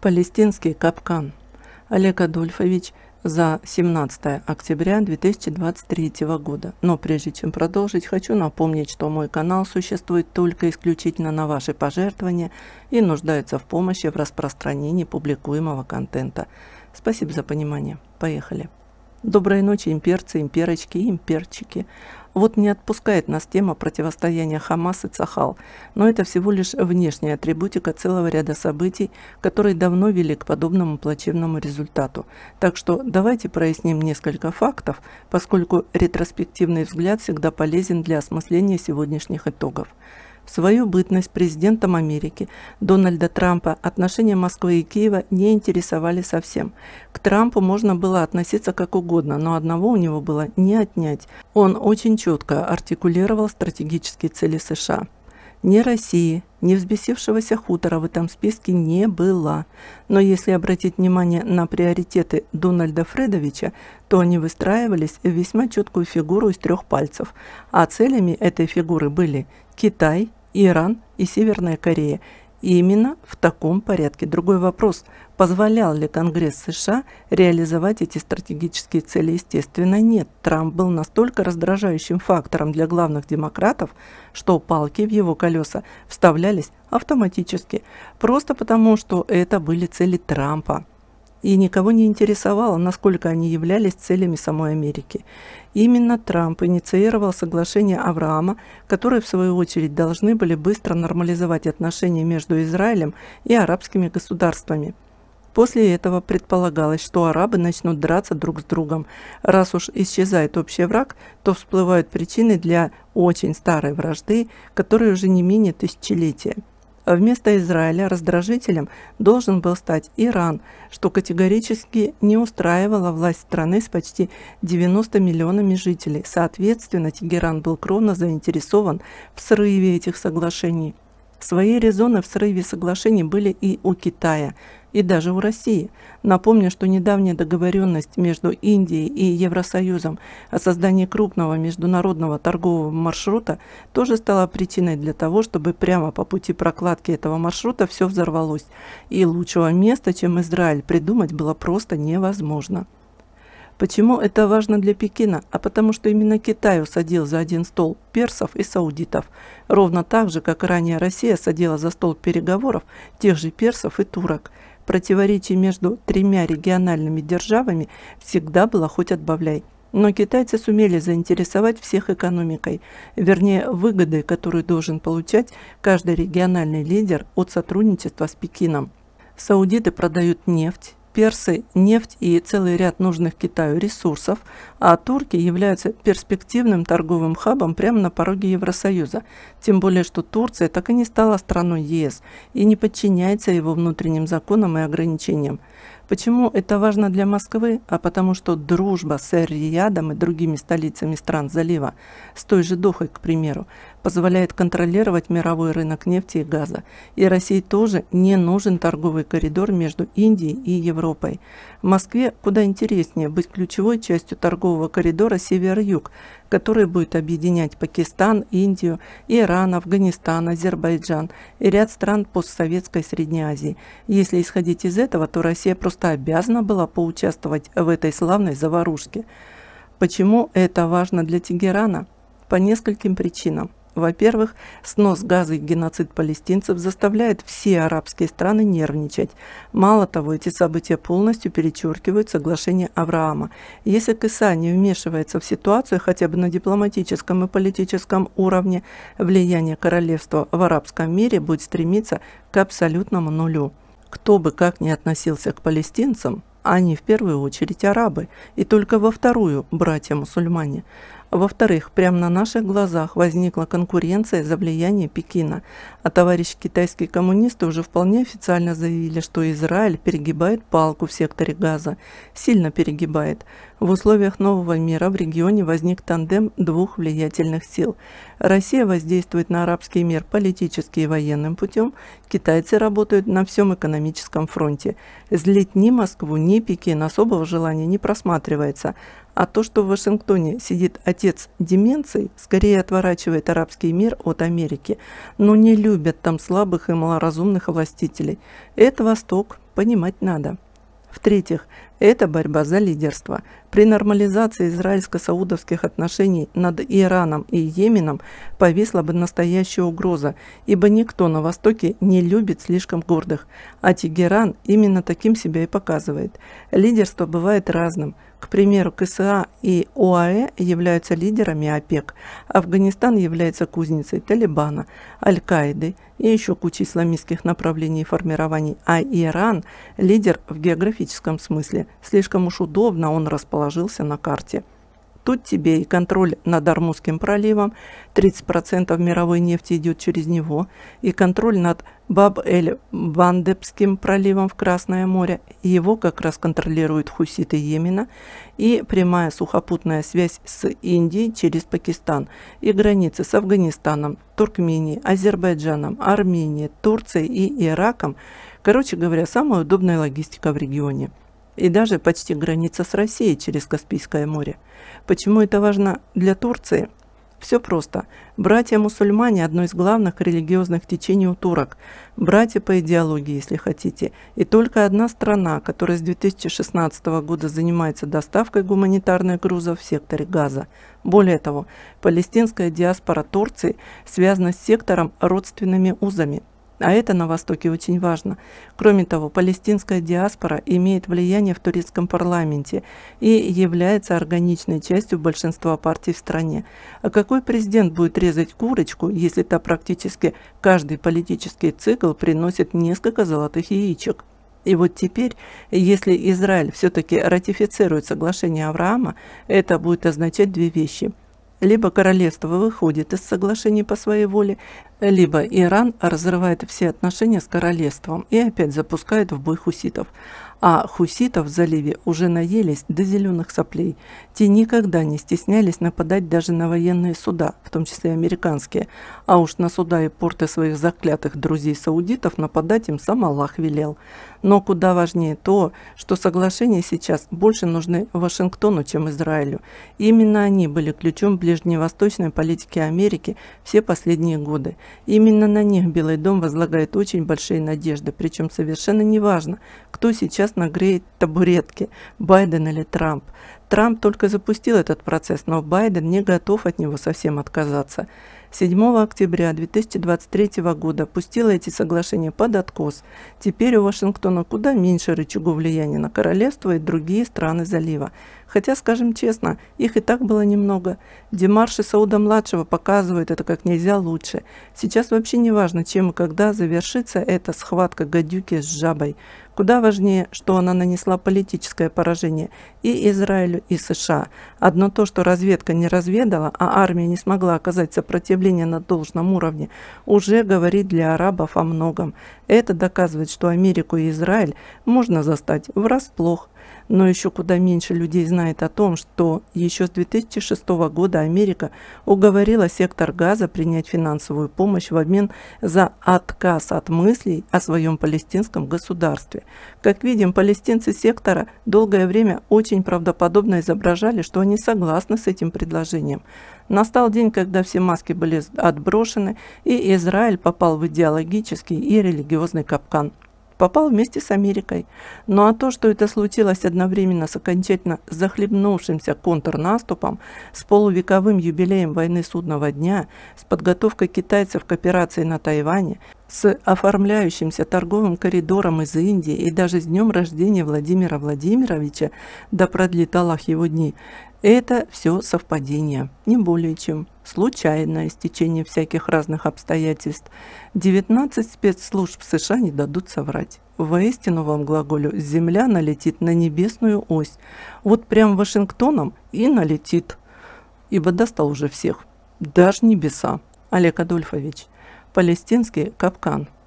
Палестинский капкан. Олег Адольфович за 17 октября 2023 года. Но прежде чем продолжить, хочу напомнить, что мой канал существует только исключительно на ваши пожертвования и нуждается в помощи в распространении публикуемого контента. Спасибо за понимание. Поехали. Доброй ночи, имперцы, имперочки, имперчики. Вот не отпускает нас тема противостояния Хамас и Цахал, но это всего лишь внешняя атрибутика целого ряда событий, которые давно вели к подобному плачевному результату. Так что давайте проясним несколько фактов, поскольку ретроспективный взгляд всегда полезен для осмысления сегодняшних итогов свою бытность президентом Америки Дональда Трампа отношения Москвы и Киева не интересовали совсем. К Трампу можно было относиться как угодно, но одного у него было не отнять. Он очень четко артикулировал стратегические цели США. Ни России, ни взбесившегося хутора в этом списке не было. Но если обратить внимание на приоритеты Дональда Фредовича, то они выстраивались в весьма четкую фигуру из трех пальцев. А целями этой фигуры были Китай, Иран и Северная Корея. И именно в таком порядке. Другой вопрос, позволял ли Конгресс США реализовать эти стратегические цели, естественно, нет. Трамп был настолько раздражающим фактором для главных демократов, что палки в его колеса вставлялись автоматически, просто потому что это были цели Трампа и никого не интересовало, насколько они являлись целями самой Америки. Именно Трамп инициировал соглашение Авраама, которые в свою очередь должны были быстро нормализовать отношения между Израилем и арабскими государствами. После этого предполагалось, что арабы начнут драться друг с другом. Раз уж исчезает общий враг, то всплывают причины для очень старой вражды, которая уже не менее тысячелетия. Вместо Израиля раздражителем должен был стать Иран, что категорически не устраивало власть страны с почти 90 миллионами жителей. Соответственно, Тегеран был кровно заинтересован в срыве этих соглашений. Свои резоны в срыве соглашений были и у Китая, и даже у России. Напомню, что недавняя договоренность между Индией и Евросоюзом о создании крупного международного торгового маршрута тоже стала причиной для того, чтобы прямо по пути прокладки этого маршрута все взорвалось. И лучшего места, чем Израиль, придумать было просто невозможно. Почему это важно для Пекина? А потому что именно Китай усадил за один стол персов и саудитов, ровно так же, как ранее Россия садила за стол переговоров тех же персов и турок. Противоречие между тремя региональными державами всегда было хоть отбавляй. Но китайцы сумели заинтересовать всех экономикой, вернее выгодой, которую должен получать каждый региональный лидер от сотрудничества с Пекином. Саудиты продают нефть, персы – нефть и целый ряд нужных Китаю ресурсов, а турки являются перспективным торговым хабом прямо на пороге Евросоюза, тем более что Турция так и не стала страной ЕС и не подчиняется его внутренним законам и ограничениям. Почему это важно для Москвы? А потому что дружба с эр и другими столицами стран залива, с той же Дохой, к примеру, позволяет контролировать мировой рынок нефти и газа, и России тоже не нужен торговый коридор между Индией и Европой. В Москве куда интереснее быть ключевой частью торгового коридора «Север-Юг», который будет объединять Пакистан, Индию, Иран, Афганистан, Азербайджан и ряд стран постсоветской Средней Азии. Если исходить из этого, то Россия просто обязана была поучаствовать в этой славной заварушке. Почему это важно для Тегерана? По нескольким причинам. Во-первых, снос газа и геноцид палестинцев заставляет все арабские страны нервничать. Мало того, эти события полностью перечеркивают соглашение Авраама. Если КСА не вмешивается в ситуацию хотя бы на дипломатическом и политическом уровне, влияние королевства в арабском мире будет стремиться к абсолютному нулю. Кто бы как ни относился к палестинцам, они в первую очередь арабы, и только во вторую – братья-мусульмане. Во-вторых, прямо на наших глазах возникла конкуренция за влияние Пекина, а товарищи китайские коммунисты уже вполне официально заявили, что Израиль перегибает палку в секторе газа, сильно перегибает. В условиях нового мира в регионе возник тандем двух влиятельных сил. Россия воздействует на арабский мир политически и военным путем, китайцы работают на всем экономическом фронте. Злить ни Москву, ни Пекин особого желания не просматривается, а то, что в Вашингтоне сидит отец деменций, скорее отворачивает арабский мир от Америки. Но не любят там слабых и малоразумных властителей. Это Восток, понимать надо. В-третьих, это борьба за лидерство. При нормализации израильско-саудовских отношений над Ираном и Йеменом повисла бы настоящая угроза, ибо никто на Востоке не любит слишком гордых, а Тегеран именно таким себя и показывает. Лидерство бывает разным – к примеру, КСА и ОАЭ являются лидерами ОПЕК, Афганистан является кузницей Талибана, Аль-Каиды и еще кучи исламистских направлений и формирований, а Иран – лидер в географическом смысле, слишком уж удобно он расположился на карте – Тут тебе и контроль над Армузским проливом, 30% мировой нефти идет через него, и контроль над Баб-эль-Бандебским проливом в Красное море, И его как раз контролируют хуситы Йемена, и прямая сухопутная связь с Индией через Пакистан, и границы с Афганистаном, Туркменией, Азербайджаном, Арменией, Турцией и Ираком, короче говоря, самая удобная логистика в регионе и даже почти граница с Россией через Каспийское море. Почему это важно для Турции? Все просто. Братья-мусульмане – одно из главных религиозных течений у турок. Братья по идеологии, если хотите. И только одна страна, которая с 2016 года занимается доставкой гуманитарных грузов в секторе Газа. Более того, палестинская диаспора Турции связана с сектором родственными узами – а это на Востоке очень важно. Кроме того, палестинская диаспора имеет влияние в турецком парламенте и является органичной частью большинства партий в стране. А какой президент будет резать курочку, если то практически каждый политический цикл приносит несколько золотых яичек? И вот теперь, если Израиль все-таки ратифицирует соглашение Авраама, это будет означать две вещи – либо королевство выходит из соглашений по своей воле, либо Иран разрывает все отношения с королевством и опять запускает в бой хуситов. А хуситов в заливе уже наелись до зеленых соплей. Те никогда не стеснялись нападать даже на военные суда, в том числе американские. А уж на суда и порты своих заклятых друзей-саудитов нападать им сам Аллах велел. Но куда важнее то, что соглашения сейчас больше нужны Вашингтону, чем Израилю. И именно они были ключом ближневосточной политики Америки все последние годы. И именно на них Белый дом возлагает очень большие надежды, причем совершенно неважно, кто сейчас нагреет табуретки, Байден или Трамп. Трамп только запустил этот процесс, но Байден не готов от него совсем отказаться. 7 октября 2023 года пустила эти соглашения под откос. Теперь у Вашингтона куда меньше рычагов влияния на королевство и другие страны залива. Хотя, скажем честно, их и так было немного. Демарш и Сауда-младшего показывают это как нельзя лучше. Сейчас вообще не важно, чем и когда завершится эта схватка гадюки с жабой. Куда важнее, что она нанесла политическое поражение и Израилю, и США. Одно то, что разведка не разведала, а армия не смогла оказать сопротивление на должном уровне, уже говорит для арабов о многом. Это доказывает, что Америку и Израиль можно застать врасплох – но еще куда меньше людей знает о том, что еще с 2006 года Америка уговорила сектор газа принять финансовую помощь в обмен за отказ от мыслей о своем палестинском государстве. Как видим, палестинцы сектора долгое время очень правдоподобно изображали, что они согласны с этим предложением. Настал день, когда все маски были отброшены, и Израиль попал в идеологический и религиозный капкан попал вместе с Америкой. Ну а то, что это случилось одновременно с окончательно захлебнувшимся контрнаступом, с полувековым юбилеем войны судного дня, с подготовкой китайцев к операции на Тайване, с оформляющимся торговым коридором из Индии и даже с днем рождения Владимира Владимировича, да продлит его дни, это все совпадение, не более чем случайное стечение всяких разных обстоятельств. 19 спецслужб США не дадут соврать. Воистину вам глаголю, земля налетит на небесную ось. Вот прям Вашингтоном и налетит. Ибо достал уже всех, даже небеса. Олег Адольфович, палестинский капкан –